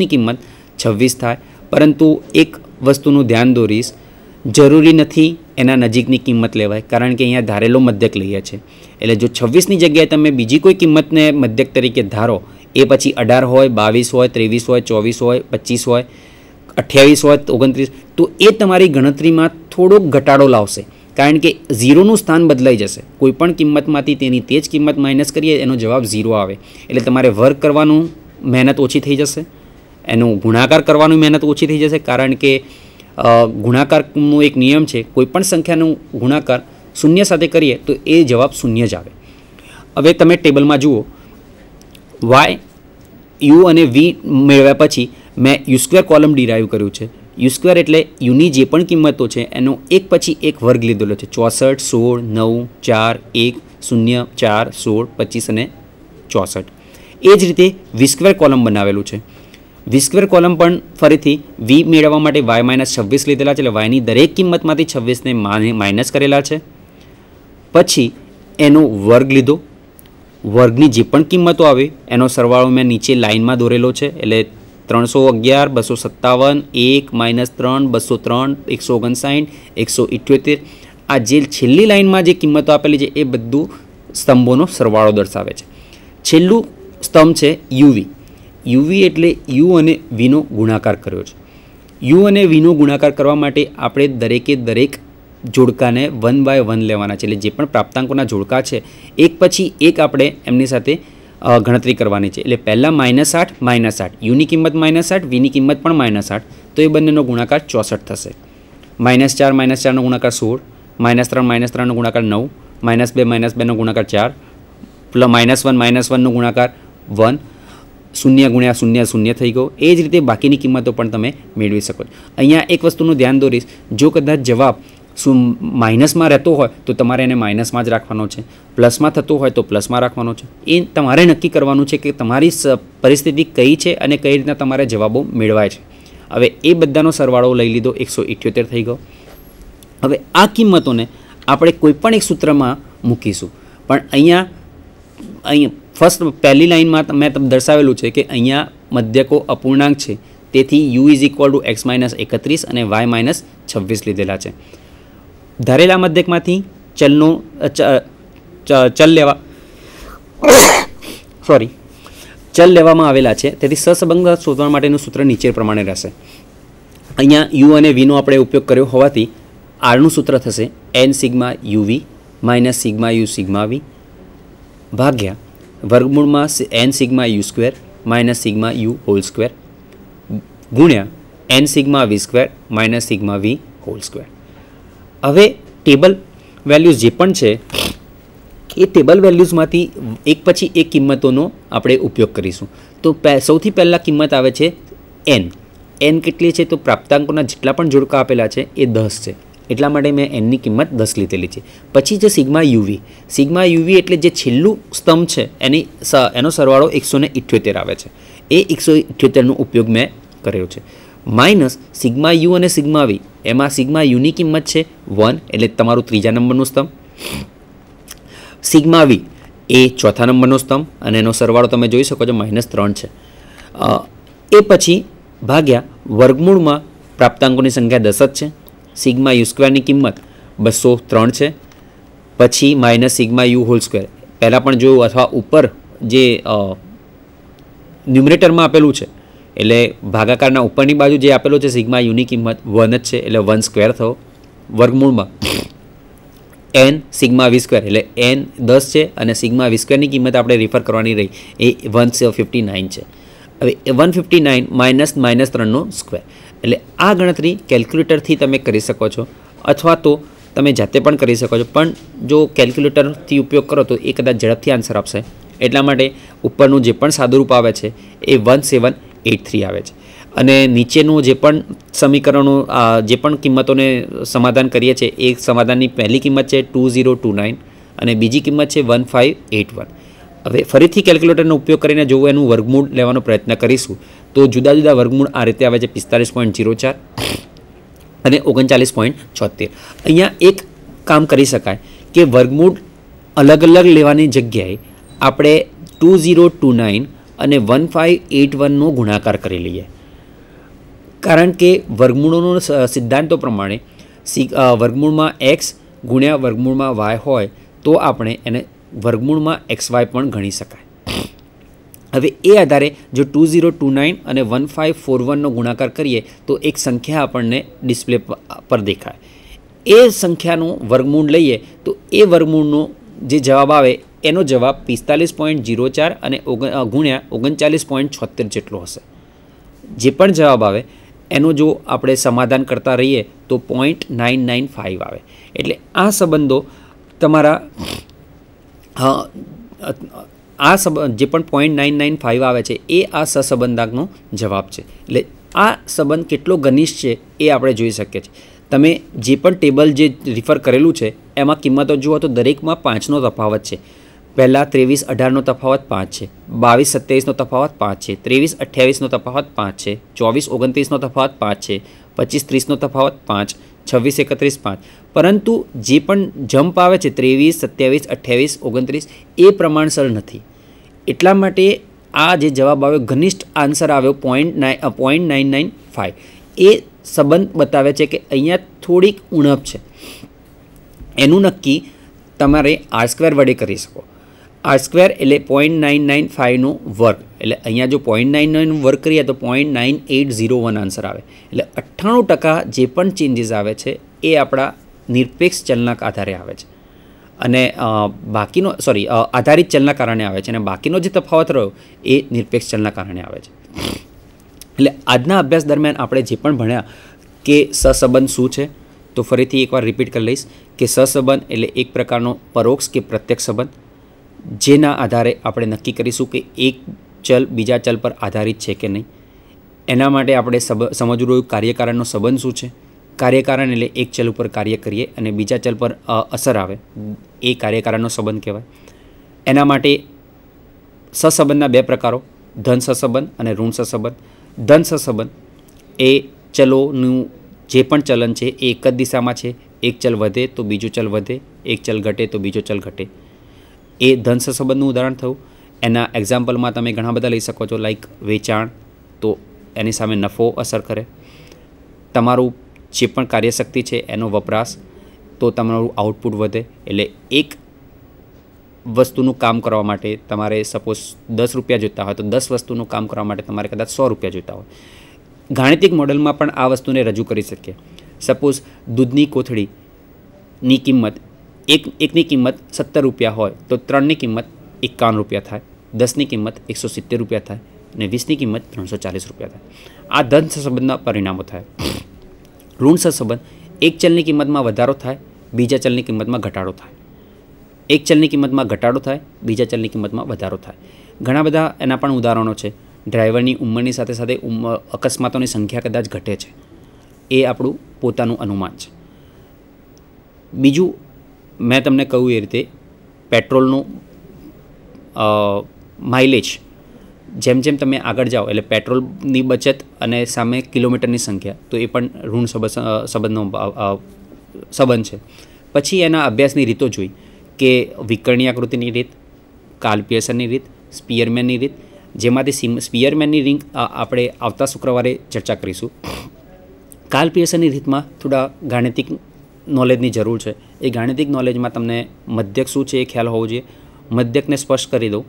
ની કિંમત છવ્વીસ થાય પરંતુ એક વસ્તુનું ધ્યાન દોરીશ જરૂરી નથી એના નજીકની કિંમત લેવાય કારણ કે અહીંયા ધારેલો મધ્યક લઈએ છે એટલે જો છવ્વીસની જગ્યાએ તમે બીજી કોઈ કિંમતને મધ્યક તરીકે ધારો એ પછી અઢાર હોય બાવીસ હોય ત્રેવીસ હોય ચોવીસ હોય પચીસ હોય અઠ્યાવીસ હોય ઓગણત્રીસ તો એ તમારી ગણતરીમાં થોડોક ઘટાડો લાવશે કારણ કે ઝીરોનું સ્થાન બદલાઈ જશે કોઈપણ કિંમતમાંથી તેની તે જ કિંમત માઇનસ કરીએ એનો જવાબ ઝીરો આવે એટલે તમારે વર્ક કરવાનું મહેનત ઓછી થઈ જશે એનો ગુણાકાર કરવાનું મહેનત ઓછી થઈ જશે કારણ કે ગુણાકારનો એક નિયમ છે કોઈપણ સંખ્યાનો ગુણાકાર શૂન્ય સાથે કરીએ તો એ જવાબ શૂન્ય જ આવે હવે તમે ટેબલમાં જુઓ વાય યુ અને વી મેળવ્યા પછી મેં યુ સ્ક્વેર કોલમ ડિરાઈવ કર્યું છે યુ સ્ક્વેર એટલે યુની જે પણ કિંમતો છે એનો એક પછી એક વર્ગ લીધેલો છે ચોસઠ સોળ નવ ચાર એક શૂન્ય ચાર સોળ પચીસ અને ચોસઠ એ જ રીતે વી સ્ક્વેર કોલમ બનાવેલું છે વી સ્ક્વેર કોલમ પણ ફરીથી વી મેળવવા માટે વાય માઇનસ છવ્વીસ લીધેલા છે એટલે વાયની દરેક કિંમતમાંથી છવ્વીસને માઇનસ કરેલા છે પછી એનો વર્ગ લીધો વર્ગની જે પણ કિંમતો આવે એનો સરવાળો મેં નીચે લાઇનમાં દોરેલો છે એટલે ત્રણસો અગિયાર બસો સત્તાવન એક માઇનસ ત્રણ બસો ત્રણ એકસો ઓગણસાઠ એકસો ઇઠ્યોતેર આ જે છેલ્લી લાઇનમાં જે કિંમતો આપેલી છે એ બધું સ્તંભોનો સરવાળો દર્શાવે છે છેલ્લું સ્તંભ છે યુવી યુવી એટલે યુ અને વીનો ગુણાકાર કર્યો છે યુ અને વીનો ગુણાકાર કરવા માટે આપણે દરેકે દરેક જોડકાને વન બાય વન લેવાના છે એટલે જે પણ પ્રાપ્તાંકોના જોડકા છે એક પછી એક આપણે એમની સાથે ગણતરી કરવાની છે એટલે પહેલાં માઇનસ આઠ માઇનસ આઠ યુની કિંમત માઇનસ આઠ વીની કિંમત પણ માઇનસ આઠ તો એ બંનેનો ગુણાકાર ચોસઠ થશે માઇનસ ચાર માઇનસ ચારનો ગુણાકાર સોળ માઇનસ ત્રણ માઇનસ ત્રણનો ગુણાકાર નવ માઇનસ બે માઇનસ બેનો ગુણાકાર ચાર પ્લસ માઇનસ વન માઇનસ વનનો ગુણાકાર વન શૂન્ય ગુણ્યા શૂન્ય શૂન્ય થઈ ગયો એ જ રીતે બાકીની કિંમતો પણ તમે મેળવી શકો છો અહીંયા એક વસ્તુનું ધ્યાન દોરીશ જો કદાચ જવાબ શું માઇનસમાં રહેતો હોય તો તમારે એને માઇનસમાં જ રાખવાનો છે પ્લસમાં થતો હોય તો પ્લસમાં રાખવાનો છે એ તમારે નક્કી કરવાનું છે કે તમારી પરિસ્થિતિ કઈ છે અને કઈ રીતના તમારે જવાબો મેળવાય છે હવે એ બધાનો સરવાળો લઈ લીધો એકસો ઇઠ્યોતેર થઈ ગયો હવે આ કિંમતોને આપણે કોઈપણ એક સૂત્રમાં મૂકીશું પણ અહીંયા અહીંયા ફર્સ્ટ પહેલી લાઇનમાં મેં તમને દર્શાવેલું છે કે અહીંયા મધ્યકો અપૂર્ણાંક છે તેથી U is equal to X minus એકત્રીસ અને વાય માઇનસ છવ્વીસ લીધેલા છે ધારેલા મધ્યકમાંથી ચલનો ચલ લેવા સોરી ચલ લેવામાં આવેલા છે તેથી સહસંબંધ શોધવા માટેનું સૂત્ર નીચે પ્રમાણે રહેશે અહીંયા યુ અને વીનો આપણે ઉપયોગ કર્યો હોવાથી આરનું સૂત્ર થશે N sigma U V minus sigma U sigma V ભાગ્યા વર્ગમૂળમાં N sigma U square minus sigma U whole square ગુણ્યા N sigma V square minus sigma V whole square હવે ટેબલ વેલ્યુઝ જે પણ છે એ ટેબલ વેલ્યુઝમાંથી એક પછી એક કિંમતોનો આપણે ઉપયોગ કરીશું તો સૌથી પહેલાં કિંમત આવે છે એન એન કેટલી છે તો પ્રાપ્તાંકોના જેટલા પણ જોડકા આપેલા છે એ દસ છે એટલા માટે મેં એનની કિંમત દસ લીધેલી છે પછી છે સિગ્મા યુવી સિગ્મા યુવી એટલે જે છેલ્લું સ્તંભ છે એની એનો સરવાળો એકસો ને ઇઠ્યોતેર આવે છે એ એકસો ઇઠ્યોતેરનો ઉપયોગ મેં કર્યો છે માઇનસ સિગ્મા યુ અને સિગ્મા વી એમાં સિગ્મા યુની કિંમત છે વન એટલે તમારું ત્રીજા નંબરનું સ્તંભ સિગ્મા વી એ ચોથા નંબરનો સ્તંભ અને એનો સરવાળો તમે જોઈ શકો છો માઇનસ ત્રણ છે એ પછી ભાગ્યા વર્ગમૂળમાં પ્રાપ્તાંકોની સંખ્યા દસ જ છે સિગ્મા યુ સ્ક્વેરની કિંમત બસો ત્રણ છે પછી minus sigma U whole square પહેલાં પણ જોયું અથવા ઉપર જે ન્યુમરેટરમાં આપેલું છે એટલે ભાગાકારના ઉપરની બાજુ જે આપેલો છે સિગ્મા યુની કિંમત વન જ છે એટલે વન સ્ક્વેર થયો વર્ગમૂળમાં એન સિગ્મા વી સ્ક્વેર એટલે એન દસ છે અને સિગ્મા વી સ્ક્વેરની કિંમત આપણે રિફર કરવાની રહી એ વન ફિફ્ટી નાઇન છે હવે one fifty nine minus minus ત્રણનો સ્ક્વેર એટલે આ ગણતરી કેલ્ક્યુલેટરથી તમે કરી શકો છો અથવા તો તમે જાતે પણ કરી શકો છો પણ જો કેલ્ક્યુલેટરથી ઉપયોગ કરો તો એ કદાચ ઝડપથી આન્સર આપશે એટલા માટે ઉપરનું જે પણ સાદુરૂપ આવે છે એ વન સેવન એટ થ્રી આવે છે અને નીચેનું જે પણ સમીકરણો જે પણ કિંમતોને સમાધાન કરીએ છીએ એ સમાધાનની પહેલી કિંમત છે ટુ ઝીરો ટુ નાઇન અને બીજી કિંમત છે વન ફાઇવ એટ વન હવે ફરીથી કેલ્ક્યુલેટરનો ઉપયોગ કરીને જો એનું વર્ગમૂળ લેવાનો પ્રયત્ન કરીશું તો જુદા જુદા વર્ગમૂળ આ રીતે આવે છે પિસ્તાલીસ પોઈન્ટ ઝીરો ચાર અને ઓગણચાલીસ પોઈન્ટ છોતેર અહીંયા એક કામ કરી શકાય કે વર્ગમૂળ અલગ અલગ લેવાની જગ્યાએ આપણે ટુ ઝીરો ટુ નાઇન અને વન ફાઇવ એટ વનનો ગુણાકાર કરી લઈએ કારણ કે વર્ગમૂળોનો સિદ્ધાંતો પ્રમાણે સી વર્ગમૂળમાં એક્સ ગુણ્યા વર્ગમૂળમાં વાય હોય તો આપણે એને વર્ગમૂળમાં એક્સ વાય પણ ગણી શકાય હવે એ આધારે જો ટુ ઝીરો ટુ નાઇન અને વન ફાઇવ ફોર વનનો ગુણાકાર કરીએ તો એક સંખ્યા આપણને ડિસ્પ્લે પર દેખાય એ સંખ્યાનું વર્ગમૂળ લઈએ તો એ વર્ગમૂળનો જે જવાબ આવે એનો જવાબ પિસ્તાલીસ પોઈન્ટ ઝીરો ચાર અને ગુણ્યા ઓગણચાલીસ પોઈન્ટ છોતેર જેટલો હશે જે પણ જવાબ આવે એનો જો આપણે સમાધાન કરતા રહીએ તો પોઈન્ટ નાઇન નાઇન ફાઇવ આવે એટલે આ સંબંધો તમારા આ સબ જે પણ પોઈન્ટ નાઇન નાઇન ફાઇવ આવે છે એ આ સસંબંધાંકનો જવાબ છે એટલે આ સંબંધ કેટલો ઘનિષ્ઠ છે એ આપણે જોઈ શકીએ છીએ તમે જે પણ ટેબલ જે રિફર કરેલું છે એમાં કિંમતો જુઓ તો દરેકમાં પાંચનો તફાવત છે પહેલાં ત્રેવીસ અઢારનો તફાવત પાંચ છે બાવીસ સત્યાવીસનો તફાવત પાંચ છે ત્રેવીસ અઠ્યાવીસનો તફાવત પાંચ છે ચોવીસ ઓગણત્રીસનો તફાવત પાંચ છે પચીસ ત્રીસનો તફાવત પાંચ છવ્વીસ એકત્રીસ પાંચ પરંતુ જે પણ જમ્પ આવે છે ત્રેવીસ સત્યાવીસ અઠ્યાવીસ ઓગણત્રીસ એ પ્રમાણસર નથી એટલા માટે આ જે જવાબ આવ્યો ઘનિષ્ઠ આન્સર આવ્યો point nine point nine nine five એ સંબંધ બતાવે છે કે અહીંયા થોડીક ઉણપ છે એનું નક્કી તમારે આર સ્ક્વેર વડે કરી શકો આર સ્ક્વેર એટલે પોઈન્ટ નાઇન નાઇન ફાઇવનો વર્ગ એટલે અહીંયા જો પોઈન્ટ નાઇન નાઇન વર્ક કરીએ તો point nine eight zero one answer આવે એટલે અઠ્ઠાણું ટકા જે પણ ચેન્જીસ આવે છે એ આપણા નિરપેક્ષ ચલના આધારે આવે છે અને બાકીનો સોરી આધારિત ચલના કારણે આવે છે અને બાકીનો જે તફાવત રહ્યો એ નિરપેક્ષ ચલના કારણે આવે છે એટલે આજના અભ્યાસ દરમિયાન આપણે જે પણ ભણ્યા કે સહસંબંધ શું છે તો ફરીથી એકવાર રિપીટ કરી લઈશ કે સહસંબંધ એટલે એક પ્રકારનો પરોક્ષ કે પ્રત્યક્ષ સંબંધ જેના આધારે આપણે નક્કી કરીશું કે એક ચલ બીજા ચલ પર આધારિત છે કે નહીં એના માટે આપણે સબ સમજવું રહ્યું કાર્યકારણનો સંબંધ શું છે કાર્યકારણ એટલે એક ચલ ઉપર કાર્ય કરીએ અને બીજા ચલ પર અસર આવે એ કાર્યકારણનો સંબંધ કહેવાય એના માટે સસંબંધના બે પ્રકારો ધન સસંબંધ અને ઋણ સસંબંધ ધન સસંબંધ એ ચલોનું જે પણ ચલન છે એ એક જ દિશામાં છે એક ચલ વધે તો બીજું ચલ વધે એક ચલ ઘટે તો બીજો ચલ ઘટે એ ધન સહસંબંધનું ઉદાહરણ થયું એના એક્ઝામ્પલમાં તમે ઘણા બધા લઈ શકો છો લાઈક વેચાણ તો એની સામે નફો અસર કરે તમારું જે પણ કાર્યશક્તિ છે એનો વપરાશ તો તમારું આઉટપુટ વધે એટલે એક વસ્તુનું કામ કરવા માટે તમારે સપોઝ દસ રૂપિયા જોઈતા હોય તો દસ વસ્તુનું કામ કરવા માટે તમારે કદાચ સો રૂપિયા જોઈતા હોય ગાણિતિક મોડલમાં પણ આ વસ્તુને રજૂ કરી શકીએ સપોઝ દૂધની કોથળીની કિંમત એક એકની કિંમત સત્તર રૂપિયા હોય તો ત્રણની કિંમત એકાવન રૂપિયા થાય દસની કિંમત એકસો સિત્તેર રૂપિયા થાય અને વીસની કિંમત ત્રણસો ચાલીસ રૂપિયા થાય આ ધન સંબંધના પરિણામો થાય ઋણ સંબંધ એક ચલની કિંમતમાં વધારો થાય બીજા ચલની કિંમતમાં ઘટાડો થાય એક ચલની કિંમતમાં ઘટાડો થાય બીજા ચલની કિંમતમાં વધારો થાય ઘણા બધા એના પણ ઉદાહરણો છે ડ્રાઈવરની ઉંમરની સાથે સાથે અકસ્માતોની સંખ્યા કદાચ ઘટે છે એ આપણું પોતાનું અનુમાન છે બીજું મેં તમને કહ્યું એ રીતે પેટ્રોલનું માઇલેજ જેમ જેમ તમે આગળ જાઓ એટલે પેટ્રોલની બચત અને સામે કિલોમીટરની સંખ્યા તો એ પણ ઋણ સંબંધનો સંબંધ છે પછી એના અભ્યાસની રીતો જોઈ કે વિકર્ણી આકૃતિની રીત કાલપિયસનની રીત સ્પિયરમેનની રીત જેમાંથી સ્પિયરમેનની રીંગ આપણે આવતા શુક્રવારે ચર્ચા કરીશું કાલપિયસનની રીતમાં થોડા ગાણિતિક નોલેજની જરૂર છે એ ગાણિતિક નોલેજમાં તમને મધ્યક શું છે એ ખ્યાલ હોવો જોઈએ મધ્યકને સ્પષ્ટ કરી દઉં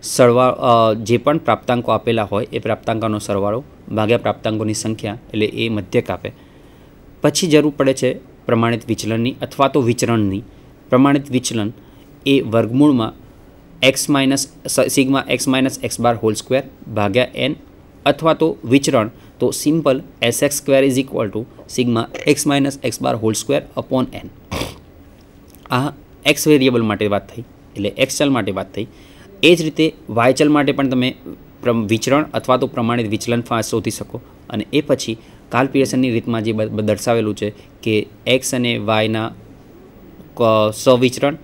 સરવાળો જે પણ પ્રાપ્તાંકો આપેલા હોય એ પ્રાપ્તાંકોનો સરવાળો ભાગ્યા પ્રાપ્તાંકોની સંખ્યા એટલે એ મધ્યક આપે પછી જરૂર પડે છે પ્રમાણિત વિચલનની અથવા તો વિચરણની પ્રમાણિત વિચલન એ વર્ગમૂળમાં X minus sigma X minus X bar whole square ભાગ્યા એન અથવા તો વિચરણ તો simple S X square is equal to sigma X minus X bar whole square upon N આ એક્સ વેરિયેબલ માટે વાત થઈ એટલે એક્સ ચલ માટે વાત થઈ એ જ રીતે વાયચલ માટે પણ તમે વિચરણ અથવા તો પ્રમાણિત વિચલન ફાંસ શોધી શકો અને એ પછી કાર્લ પિયર્સનની રીતમાં જે દર્શાવેલું છે કે એક્સ અને વાયના સવિચરણ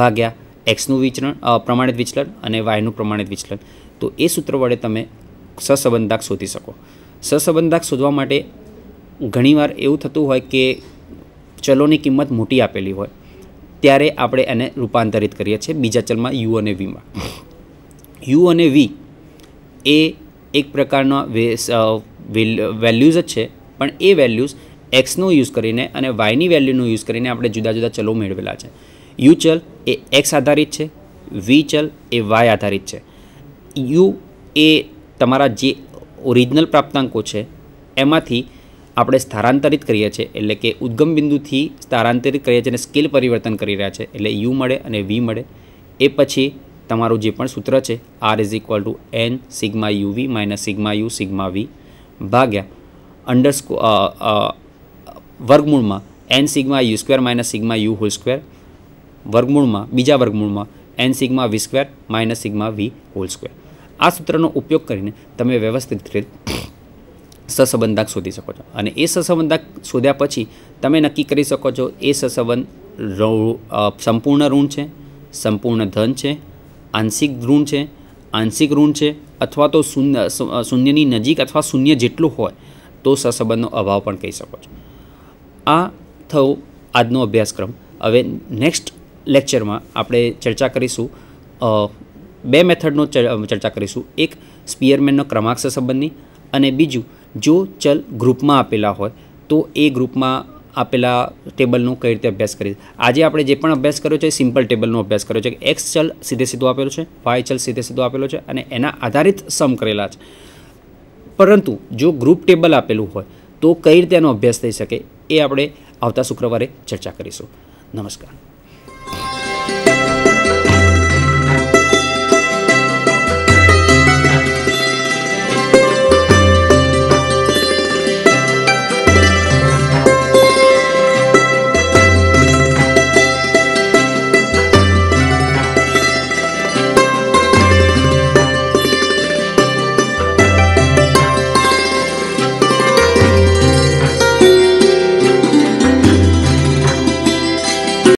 ભાગ્યા એક્સનું વિચરણ પ્રમાણિત વિચલન અને વાયનું પ્રમાણિત વિચલન તો એ સૂત્ર વડે તમે સહસંબંધાક શોધી શકો સહસંબંધાક શોધવા માટે ઘણીવાર એવું થતું હોય કે ચલોની કિંમત મોટી આપેલી હોય ત્યારે આપણે એને રૂપાંતરિત કરીએ છીએ બીજા ચલમાં યુ અને વીમાં યુ અને વી એ એક પ્રકારના વેલ્યુઝ જ છે પણ એ વેલ્યુઝ એક્સનો યુઝ કરીને અને વાયની વેલ્યુનો યુઝ કરીને આપણે જુદા જુદા ચલો મેળવેલા છે યુ ચલ એ એક્સ આધારિત છે વી ચલ એ વાય આધારિત છે યુ એ તમારા જે ઓરિજિનલ પ્રાપ્તાંકો છે એમાંથી આપણે સ્થળાંતરિત કરીએ છીએ એટલે કે ઉદ્ગમ બિંદુથી સ્થળાંતરિત કરીએ છીએ અને સ્કેલ પરિવર્તન કરી રહ્યા છે એટલે યુ મળે અને વી મળે એ પછી તમારું જે પણ સૂત્ર છે R is equal to N sigma V minus sigma U sigma V ભાગ્યા અંડરસ્કો વર્ગમૂળમાં N sigma U square minus sigma U whole square વર્ગમૂળમાં બીજા વર્ગમૂળમાં N sigma V square minus sigma V whole square આ સૂત્રનો ઉપયોગ કરીને તમે વ્યવસ્થિત રીતે સસંબંધાક શોધી શકો છો અને એ સહસંબંધાક શોધ્યા પછી તમે નક્કી કરી શકો છો એ સહસંબંધ સંપૂર્ણ ઋણ છે સંપૂર્ણ ધન છે આંશિક ઋણ છે આંશિક ઋણ છે અથવા તો શૂન્ય શૂન્યની નજીક અથવા શૂન્ય જેટલું હોય તો સસંબંધનો અભાવ પણ કહી શકો છો આ થયો આજનો અભ્યાસક્રમ હવે નેક્સ્ટ લેક્ચરમાં આપણે ચર્ચા કરીશું બે મેથડનો ચર્ચા કરીશું એક સ્પિયરમેનનો ક્રમાક્ષ સંબંધની અને બીજું જો ચલ ગ્રુપમાં આપેલા હોય તો એ ગ્રુપમાં આપેલા ટેબલનો કઈ રીતે અભ્યાસ કરી આજે આપણે જે પણ અભ્યાસ કર્યો છે સિમ્પલ ટેબલનો અભ્યાસ કર્યો છે કે એક્સ ચલ સીધે સીધું આપેલો છે વાય ચલ સીધે સીધું આપેલો છે અને એના આધારિત સમ કરેલા છે પરંતુ જો ગ્રુપ ટેબલ આપેલું હોય તો કઈ રીતે એનો અભ્યાસ થઈ શકે એ આપણે આવતા શુક્રવારે ચર્ચા કરીશું નમસ્કાર